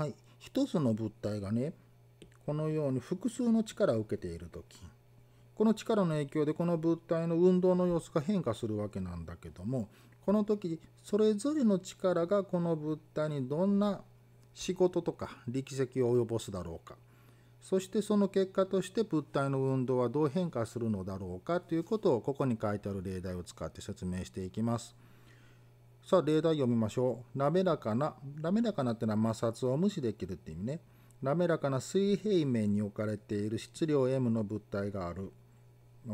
はい、一つの物体がねこのように複数の力を受けている時この力の影響でこの物体の運動の様子が変化するわけなんだけどもこの時それぞれの力がこの物体にどんな仕事とか力石を及ぼすだろうかそしてその結果として物体の運動はどう変化するのだろうかということをここに書いてある例題を使って説明していきます。さあ、例題読みましょう。滑らかな、滑らかなってのは摩擦を無視できるって意味ね。滑らかな水平面に置かれている質量 m の物体がある。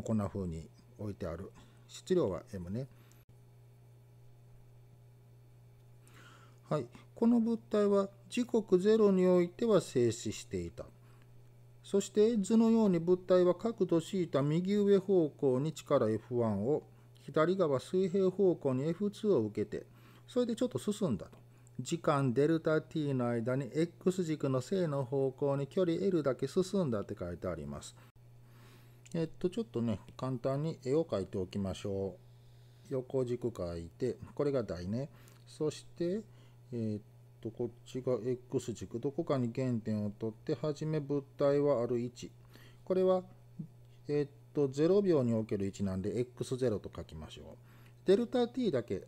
こんな風に置いてある。質量は m ね。はい、この物体は時刻0においては静止していた。そして図のように物体は角度 θ 右上方向に力 F1 を左側水平方向に F2 を受けて、それでちょっと進んだと。時間 ΔT の間に X 軸の正の方向に距離 L だけ進んだって書いてあります。えっと、ちょっとね、簡単に絵を描いておきましょう。横軸描いて、これが台ね。そして、えっと、こっちが X 軸、どこかに原点を取って、はじめ物体はある位置。これは、えっと0秒における1なんで x0 と書きましょう。デルタ t だけ、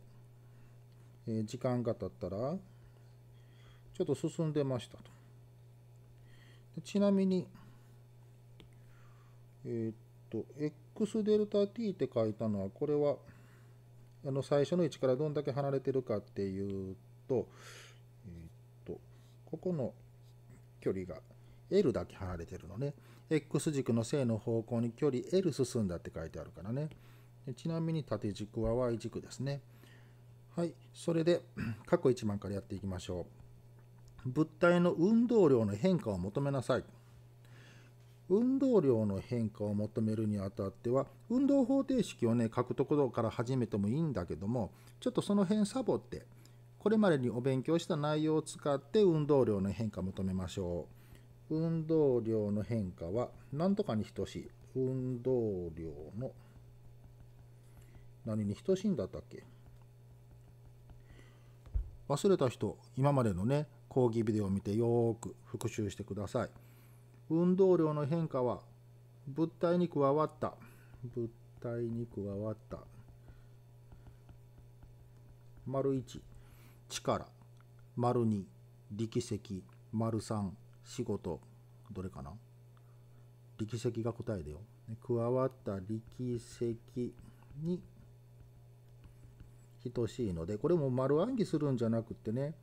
え時間が経ったらちょっと進んでましたと。ちなみに、えー、っと、x デルタ t って書いたのは、これは、あの、最初の位置からどんだけ離れてるかっていうと、えー、っと、ここの距離が L だけ離れてるのね。X 軸の正の方向に距離 L 進んだって書いてあるからね。ちなみに縦軸は Y 軸ですね。はい、それで 過去1番からやっていきましょう。物体の運動量の変化を求めなさい。運動量の変化を求めるにあたっては運動方程式をね書くところから始めてもいいんだけどもちょっとその辺サボってこれまでにお勉強した内容を使って運動量の変化求めましょう。運動量の変化は何とかに等しい。運動量の何に等しいんだったっけ忘れた人、今までのね、講義ビデオを見てよーく復習してください。運動量の変化は物体に加わった。物体に加わった。丸1、力。丸2、力石。丸3、仕事、どれかな力石が答えだよ。加わった力石に等しいので、これも丸暗記するんじゃなくてね、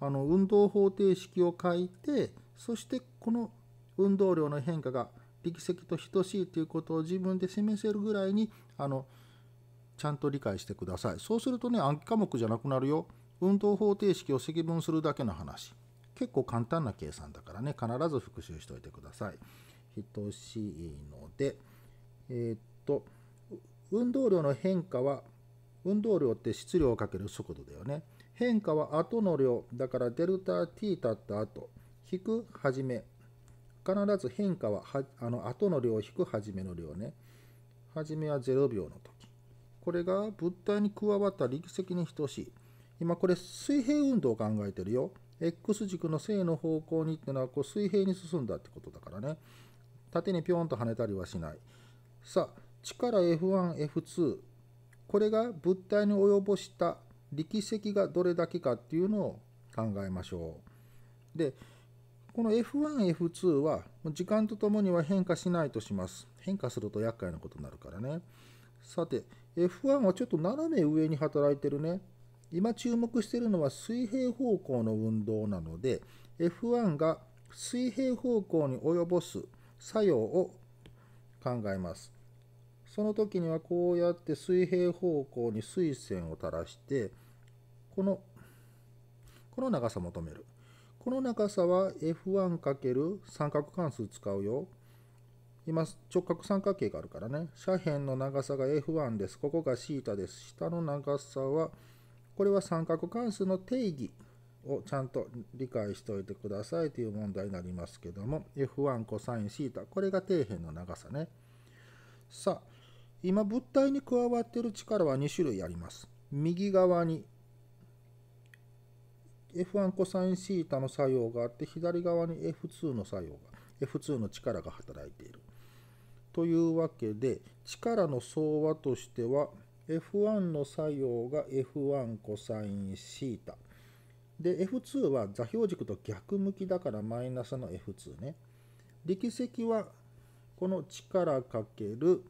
あの運動方程式を書いて、そしてこの運動量の変化が力石と等しいということを自分で示せるぐらいにあのちゃんと理解してください。そうするとね暗記科目じゃなくなるよ。運動方程式を積分するだけの話。結構簡単な計算だからね、必ず復習しておいてください。等しいので、えー、っと、運動量の変化は、運動量って質量をかける速度だよね。変化は後の量、だからデルタ t たった後、引く始め。必ず変化ははあの後の量を引く始めの量ね。始めは0秒の時。これが物体に加わった力積に等しい。今これ水平運動を考えてるよ。X 軸の正の方向にってうのはこう水平に進んだってことだからね。縦にピョンと跳ねたりはしない。さあ、力 F1、F2、これが物体に及ぼした力積がどれだけかっていうのを考えましょう。で、この F1、F2 は時間とともには変化しないとします。変化すると厄介なことになるからね。さて、F1 はちょっと斜め上に働いてるね。今注目しているのは水平方向の運動なので F1 が水平方向に及ぼす作用を考えますその時にはこうやって水平方向に水線を垂らしてこのこの長さ求めるこの長さは F1× 三角関数使うよ今直角三角形があるからね斜辺の長さが F1 ですここが θ です下の長さはこれは三角関数の定義をちゃんと理解しておいてくださいという問題になりますけども F1 コサイン θ これが底辺の長さねさあ今物体に加わってる力は2種類あります右側に F1 コサイン θ の作用があって左側に F2 の作用が F2 の力が働いているというわけで力の総和としては F1 の作用が F1 コサインシータ。で、F2 は座標軸と逆向きだからマイナスの F2 ね。力積はこの力かける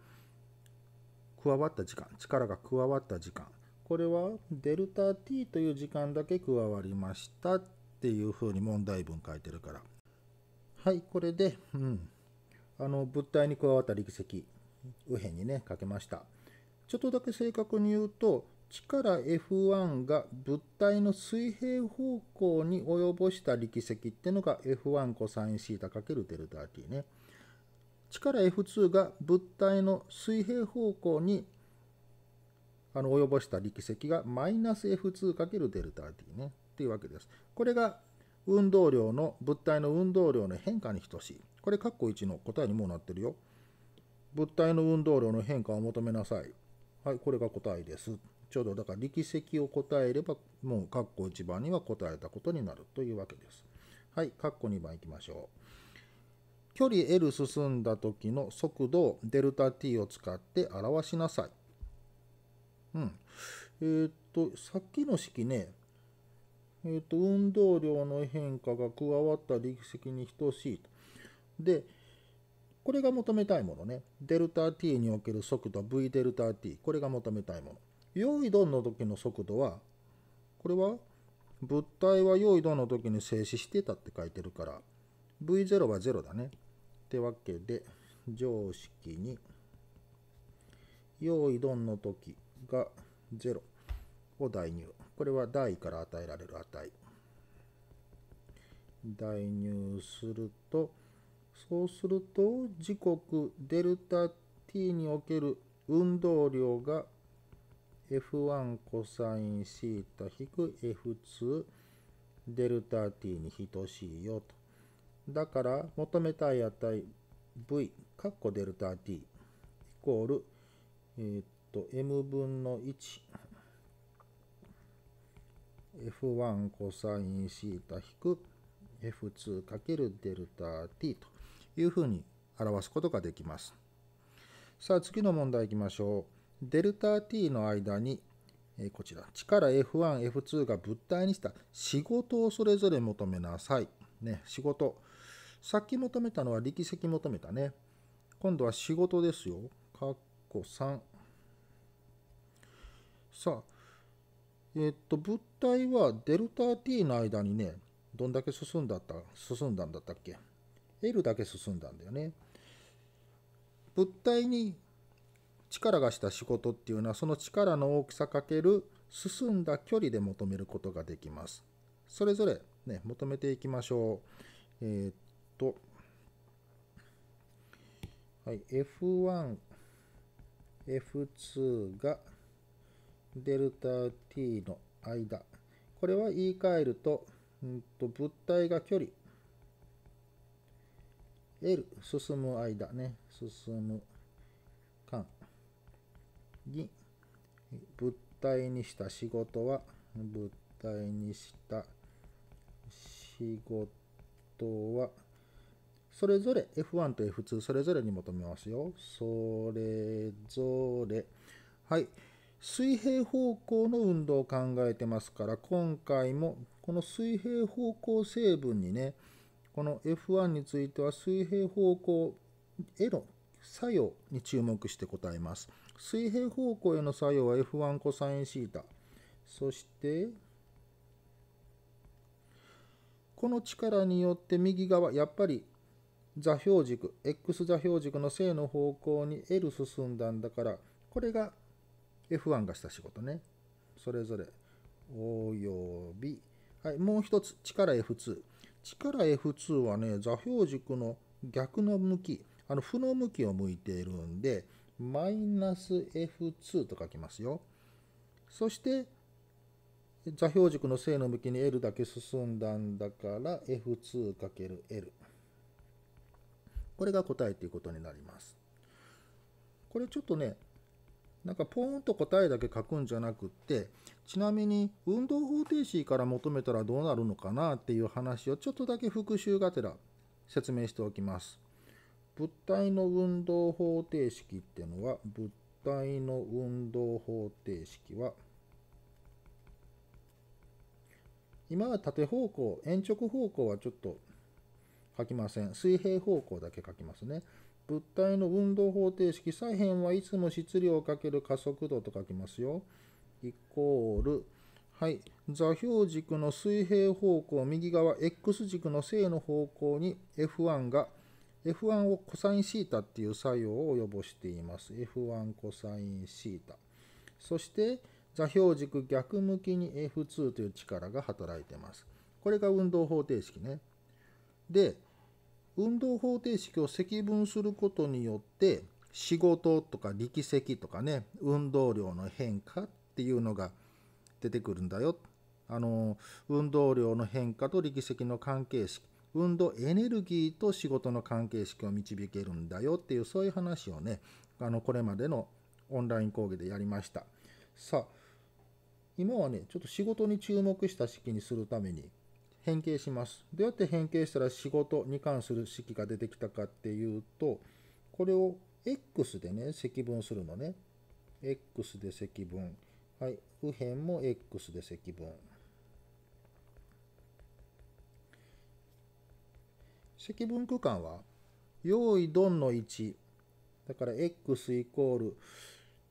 加わった時間、力が加わった時間。これはデルタ t という時間だけ加わりましたっていうふうに問題文書いてるから。はい、これで、うん。あの物体に加わった力積、右辺にね、かけました。ちょっとだけ正確に言うと力 F1 が物体の水平方向に及ぼした力積ってのが F1 コサイン ×δt ね。力 F2 が物体の水平方向にあの及ぼした力積がマイナス F2 かけるデルタ t ね。っていうわけです。これが運動量の物体の運動量の変化に等しい。これ括弧1の答えにもうなってるよ。物体の運動量の変化を求めなさい。はい、これが答えです。ちょうどだから力石を答えれば、もう括弧1番には答えたことになるというわけです。はい、括弧2番いきましょう。距離 L 進んだ時の速度を ΔT を使って表しなさい。うん。えー、っと、さっきの式ね、えー、っと、運動量の変化が加わった力石に等しいと。で、これが求めたいものね。デルタ t における速度 v デルタ t。これが求めたいもの。用意ドンの時の速度は、これは物体は用意ドンの時に静止してたって書いてるから、v0 は0だね。ってわけで、常識に用意ドンの時が0を代入。これは代から与えられる値。代入すると、そうすると時刻デルタ t における運動量が F1 コサインシータ引く F2 デルタ t に等しいよと。だから求めたい値 v カッコデルタ t イコール、えー、っと m 分の 1F1 コサインシータ引く F2 かけるデルタ t というふうに表すことができます。さあ次の問題いきましょう。デルタ t の間に、えこちら、力 F1、F2 が物体にした仕事をそれぞれ求めなさい。ね、仕事。さっき求めたのは力石求めたね。今度は仕事ですよ。かっこ3。さあ、えっと、物体はデルタ t の間にね、どんだけ進んだった、進んだんだったっけ L だけ進んだんだよね。物体に力がした仕事っていうのはその力の大きさかける進んだ距離で求めることができます。それぞれ、ね、求めていきましょう。えー、っと、はい、F1、F2 がデルタ t の間。これは言い換えると、うんと物体が距離、L、進む間ね、進む間に、物体にした仕事は、物体にした仕事は、それぞれ F1 と F2 それぞれに求めますよ。それぞれ。はい。水平方向の運動を考えてますから、今回もこの水平方向成分にね、この F1 については水平方向への作用に注目して答えます。水平方向への作用は F1 コサインシータ。そして、この力によって右側、やっぱり座標軸、X 座標軸の正の方向に L 進んだんだから、これが F1 がした仕事ね。それぞれ、および、はい、もう一つ、力 F2。力 F2 はね、座標軸の逆の向き、あの負の向きを向いているんで、マイナス F2 と書きますよ。そして、座標軸の正の向きに L だけ進んだんだから F2×L。これが答えということになります。これちょっとね、なんかポーンと答えだけ書くんじゃなくってちなみに運動方程式から求めたらどうなるのかなっていう話をちょっとだけ復習がてら説明しておきます。物体の運動方程式ってのは物体の運動方程式は今は縦方向、延直方向はちょっと書きません。水平方向だけ書きますね。物体の運動方程式左辺はいつも質量×加速度と書きますよ。イコール、はい、座標軸の水平方向右側 x 軸の正の方向に F1 が F1 を cosθ っていう作用を及ぼしています。F1 cosθ。そして座標軸逆向きに F2 という力が働いてます。これが運動方程式ね。で、運動方程式を積分することによって仕事とか力積とかね運動量の変化っていうのが出てくるんだよ。あの運動量の変化と力積の関係式運動エネルギーと仕事の関係式を導けるんだよっていうそういう話をねあのこれまでのオンライン講義でやりましたさあ今はねちょっと仕事に注目した式にするために変形します。どうやって変形したら仕事に関する式が出てきたかっていうと、これを X でね、積分するのね。X で積分。はい。右辺も X で積分。積分区間は、用意ドンの1。だから X イコール、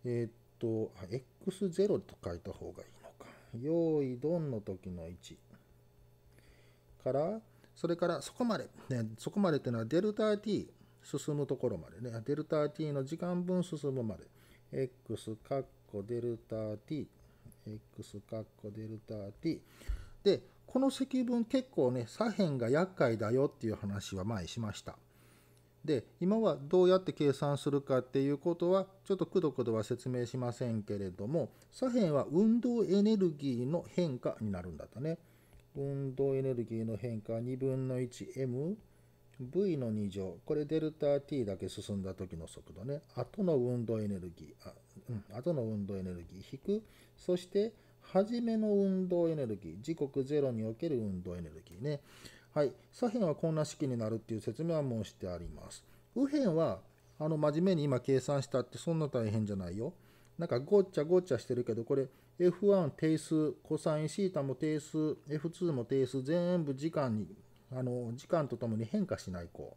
えー、っと、X0 と書いた方がいいのか。用意ドンの時の1。からそれからそこまで、ね、そこまでというのはデルタ t 進むところまでねデルタ t の時間分進むまで x カッコデルタ t x カッコデルタ t でこの積分結構ね左辺が厄介だよっていう話は前しましたで今はどうやって計算するかっていうことはちょっとくどくどは説明しませんけれども左辺は運動エネルギーの変化になるんだったね運動エネルギーの変化2分の 1mv の2乗これデルタ t だけ進んだ時の速度ね後の運動エネルギーあ、うん、後の運動エネルギー引くそして初めの運動エネルギー時刻0における運動エネルギーねはい左辺はこんな式になるっていう説明はもうしてあります右辺はあの真面目に今計算したってそんな大変じゃないよなんかごっちゃごっちゃしてるけどこれ F1 定数、コサインシータも定数、F2 も定数、全部時間に、あの時間とともに変化しない項。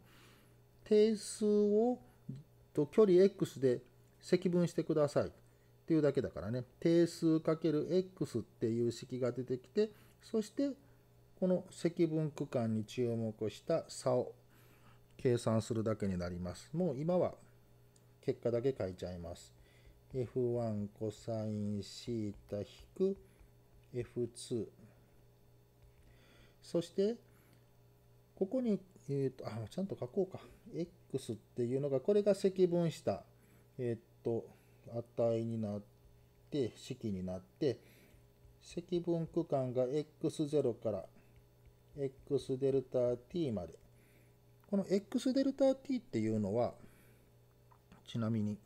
定数をと距離 x で積分してくださいっていうだけだからね、定数 ×x っていう式が出てきて、そしてこの積分区間に注目した差を計算するだけになります。もう今は結果だけ書いちゃいます。F1 コサインシータ引く F2 そしてここに、えーと、あちゃんと書こうか X っていうのがこれが積分したえっ、ー、と値になって式になって積分区間が X0 から X デルタ t までこの X デルタ t っていうのはちなみに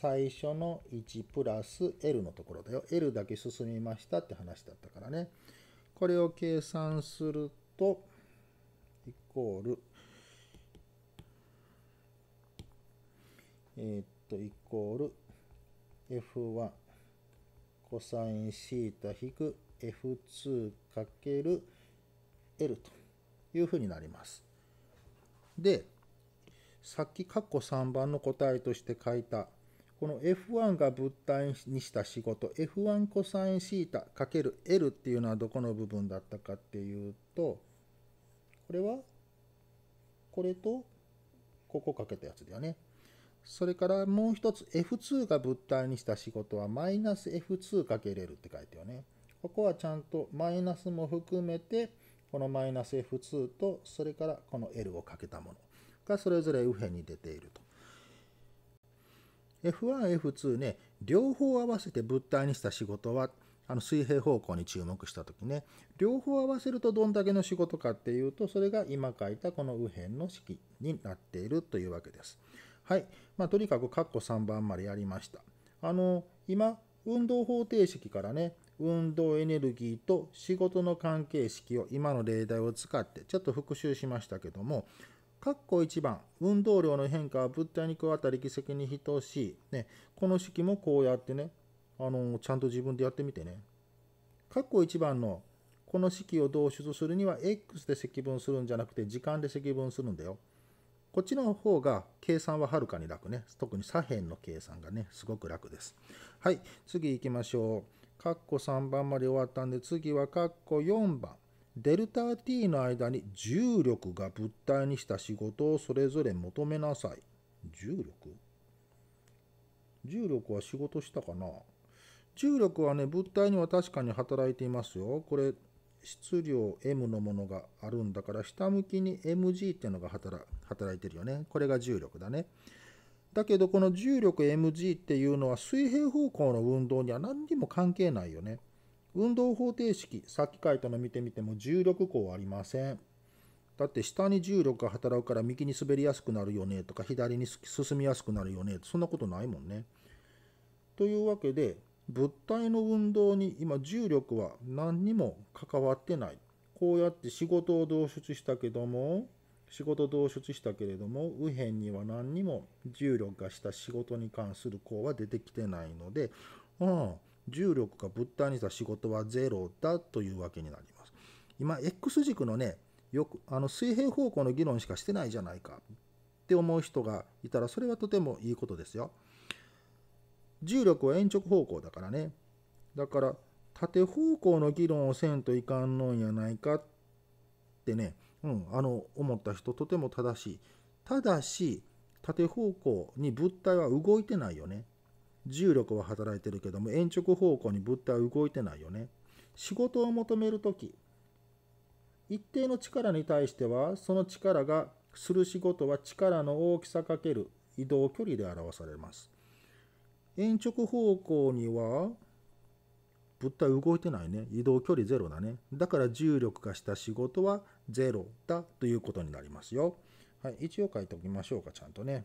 最初の1プラス L のところだよ。L だけ進みましたって話だったからね。これを計算すると、イコール、えー、っと、イコール F1 コサインシータ引く F2 かける L というふうになります。で、さっき括弧3番の答えとして書いたこの F1 が物体にした仕事 F1 コサインシータ ×L っていうのはどこの部分だったかっていうとこれはこれとここかけたやつだよね。それからもう一つ F2 が物体にした仕事はマイナス F2 かけれるって書いてよね。ここはちゃんとマイナスも含めてこのマイナス F2 とそれからこの L をかけたものがそれぞれ右辺に出ていると。F1、F2 ね、両方合わせて物体にした仕事は、あの水平方向に注目した時ね、両方合わせるとどんだけの仕事かっていうと、それが今書いたこの右辺の式になっているというわけです。はい。まあ、とにかく、カッコ3番までやりました。あの、今、運動方程式からね、運動エネルギーと仕事の関係式を今の例題を使ってちょっと復習しましたけども、括弧1番、運動量の変化は物体に加わった力積に等しい。ね、この式もこうやってね、あのちゃんと自分でやってみてね。括弧1番のこの式を導出するには x で積分するんじゃなくて時間で積分するんだよ。こっちの方が計算ははるかに楽ね。特に左辺の計算がね、すごく楽です。はい、次行きましょう。括弧3番まで終わったんで、次は括弧4番。デルタ t の間に重力が物体にした仕事をそれぞれ求めなさい。重力重力は仕事したかな重力はね、物体には確かに働いていますよ。これ、質量 m のものがあるんだから、下向きに mg っていうのが働働いてるよね。これが重力だね。だけど、この重力 mg っていうのは水平方向の運動には何にも関係ないよね。運動方程式、さっき書いたの見てみても重力項ありません。だって下に重力が働くから右に滑りやすくなるよねとか左に進みやすくなるよねそんなことないもんね。というわけで物体の運動に今重力は何にも関わってない。こうやって仕事を導出したけども仕事導出したけれども右辺には何にも重力がした仕事に関する項は出てきてないのでああ重力が物体にした仕事はロだというわけになります。今、X 軸のね、よくあの水平方向の議論しかしてないじゃないかって思う人がいたら、それはとてもいいことですよ。重力は延直方向だからね。だから、縦方向の議論をせんといかんのんやないかってね、うん、あの思った人とても正しい。ただし、縦方向に物体は動いてないよね。重力は働いてるけども延直方向に物体は動いてないよね。仕事を求める時一定の力に対してはその力がする仕事は力の大きさかける移動距離で表されます。延直方向には物体動いてないね移動距離ゼロだねだから重力化した仕事はゼロだということになりますよはい一応書いておきましょうかちゃんとね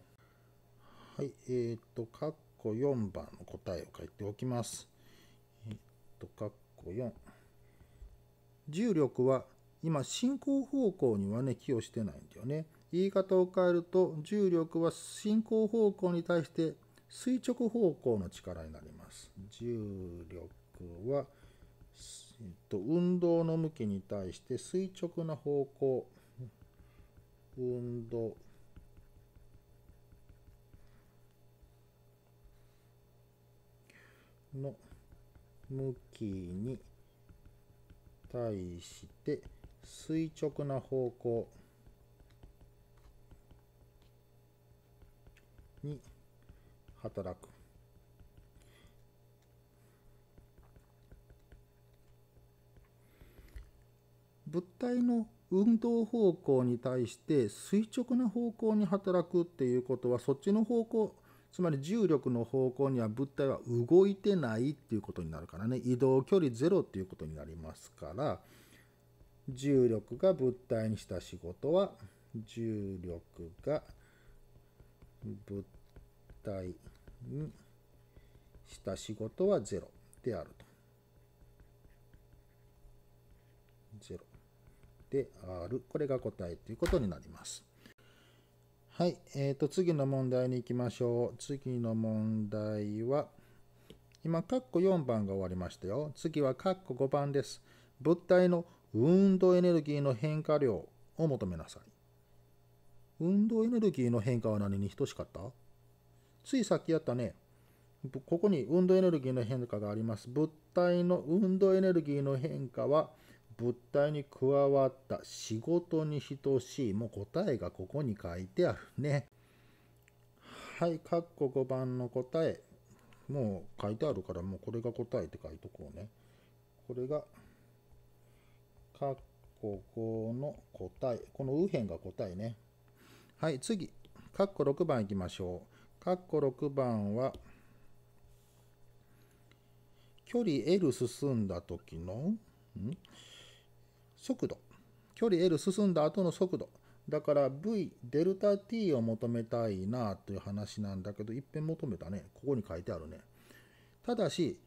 はいえー、っとこ4番の答えを書いておきます。えっと、かっこ4。重力は今進行方向にはね寄与してないんだよね。言い方を変えると重力は進行方向に対して垂直方向の力になります。重力は、えっと、運動の向きに対して垂直な方向運動の向きに対して垂直な方向に働く。物体の運動方向に対して垂直な方向に働くっていうことはそっちの方向つまり重力の方向には物体は動いてないっていうことになるからね移動距離ロっていうことになりますから重力が物体にした仕事は重力が物体にした仕事はゼロであると。ゼロであるこれが答えということになります。はい、えー、と次の問題に行きましょう。次の問題は、今、カッコ4番が終わりましたよ。次はカッコ5番です。物体の運動エネルギーの変化量を求めなさい。運動エネルギーの変化は何に等しかったついさっきやったね。ここに運動エネルギーの変化があります。物体の運動エネルギーの変化は物体に加わった仕事に等しいもう答えがここに書いてあるねはいッコ5番の答えもう書いてあるからもうこれが答えって書いとこうねこれがッコ5の答えこの右辺が答えねはい次ッコ6番いきましょうッコ6番は距離 L 進んだ時のん速度距離 L 進んだ後の速度だから V デルタ t を求めたいなという話なんだけどいっぺん求めたねここに書いてあるねただし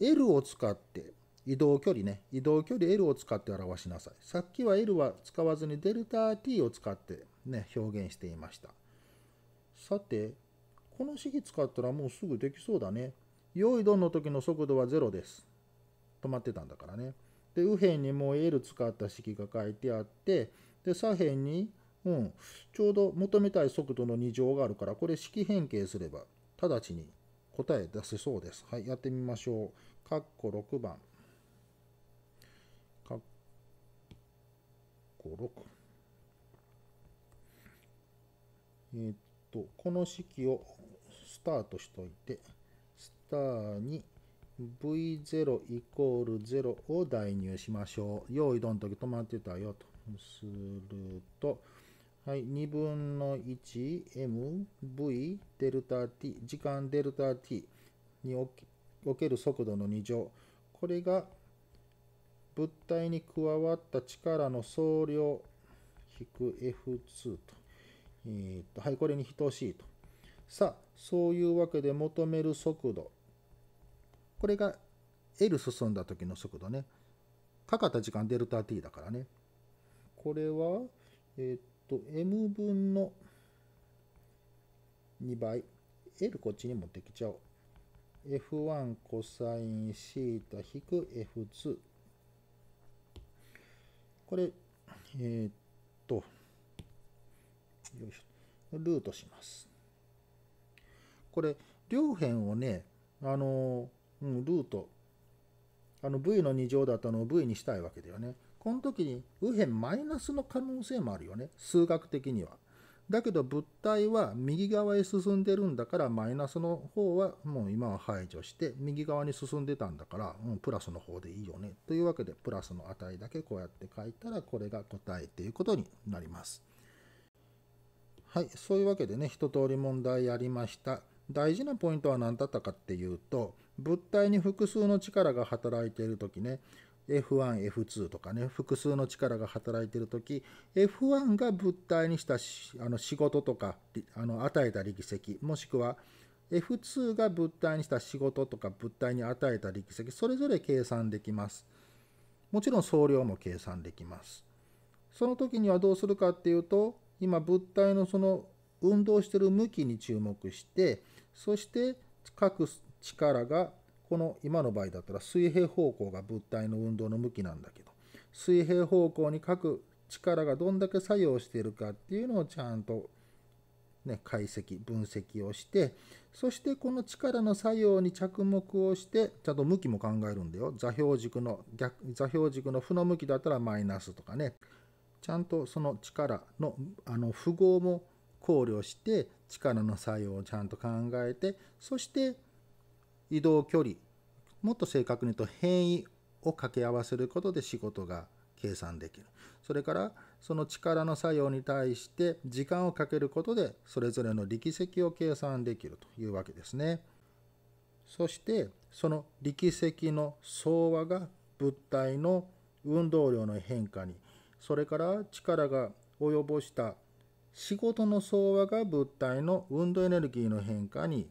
L を使って移動距離ね移動距離 L を使って表しなさいさっきは L は使わずにデルタ t を使ってね表現していましたさてこの式使ったらもうすぐできそうだね用意ドンの時の速度は0です止まってたんだからねで右辺にもう L 使った式が書いてあってで左辺に、うん、ちょうど求めたい速度の2乗があるからこれ式変形すれば直ちに答え出せそうです。はい、やってみましょう。カッコ6番。カッコ6。えー、っと、この式をスタートしといて、スターに v0 イコール0を代入しましょう。用意どんとき止まってたよと。すると、はい、2分の 1mv デルタ t、時間デルタ t における速度の2乗。これが物体に加わった力の総量引く F2 と。えー、っと、はい、これに等しいと。さあ、そういうわけで求める速度。これが L 進んだ時の速度ね。かかった時間デルタ t だからね。これは、えー、っと、m 分の2倍。L こっちに持ってきちゃおう。F1 コサインシータ引く F2。これ、えー、っと、よいしょ。ルートします。これ、両辺をね、あのうん、ルート。あの v の2乗だったのを v にしたいわけだよね。この時に右辺マイナスの可能性もあるよね。数学的には。だけど物体は右側へ進んでるんだからマイナスの方はもう今は排除して右側に進んでたんだから、うん、プラスの方でいいよねというわけでプラスの値だけこうやって書いたらこれが答えっていうことになります。はい、そういうわけでね一通り問題やりました。大事なポイントは何だったかっていうと物体に複数の力が働いている時ね F1、F2 とかね、複数の力が働いている時 F1 が物体にしたあの仕事とかあの与えた力石、もしくは F2 が物体にした仕事とか物体に与えた力石、それぞれ計算できます。もちろん総量も計算できます。その時にはどうするかっていうと、今物体のその運動してる向きに注目して、そして各力がこの今の場合だったら水平方向が物体の運動の向きなんだけど水平方向に書く力がどんだけ作用しているかっていうのをちゃんと、ね、解析分析をしてそしてこの力の作用に着目をしてちゃんと向きも考えるんだよ座標軸の逆座標軸の負の向きだったらマイナスとかねちゃんとその力のあの符号も考慮して力の作用をちゃんと考えてそして移動距離もっと正確に言うと変異を掛け合わせることで仕事が計算できるそれからその力の作用に対して時間をかけることでそれぞれの力積を計算できるというわけですねそしてその力積の総和が物体の運動量の変化にそれから力が及ぼした仕事の総和が物体の運動エネルギーの変化に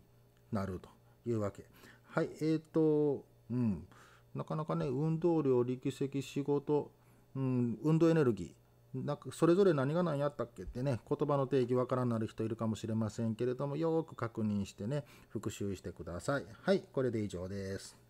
なるというわけ。はい、えーと、うん、なかなかね、運動量、力積、仕事、うん、運動エネルギー、なんかそれぞれ何が何やったっけってね、言葉の定義わからなる人いるかもしれませんけれども、よく確認してね、復習してください。はい、これで以上です。